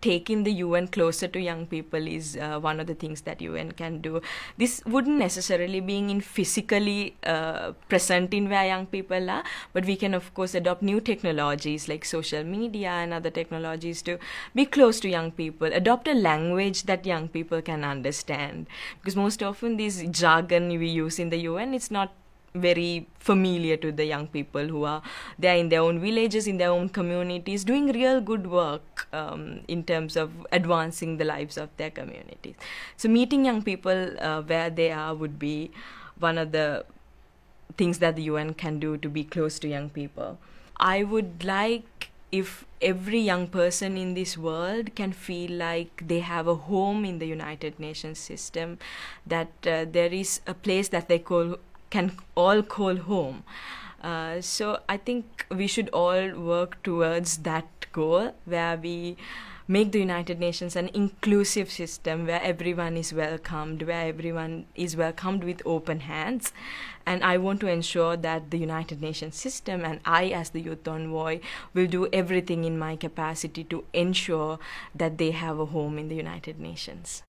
taking the UN closer to young people is uh, one of the things that UN can do. This wouldn't necessarily be in physically uh, present in where young people are, but we can of course adopt new technologies like social media and other technologies to be close to young people, adopt a language that young people can understand. Because most often this jargon we use in the UN, it's not very familiar to the young people who are there in their own villages, in their own communities, doing real good work um, in terms of advancing the lives of their communities. So, meeting young people uh, where they are would be one of the things that the UN can do to be close to young people. I would like if every young person in this world can feel like they have a home in the United Nations system, that uh, there is a place that they call can all call home. Uh, so I think we should all work towards that goal where we make the United Nations an inclusive system where everyone is welcomed, where everyone is welcomed with open hands. And I want to ensure that the United Nations system and I, as the youth envoy, will do everything in my capacity to ensure that they have a home in the United Nations.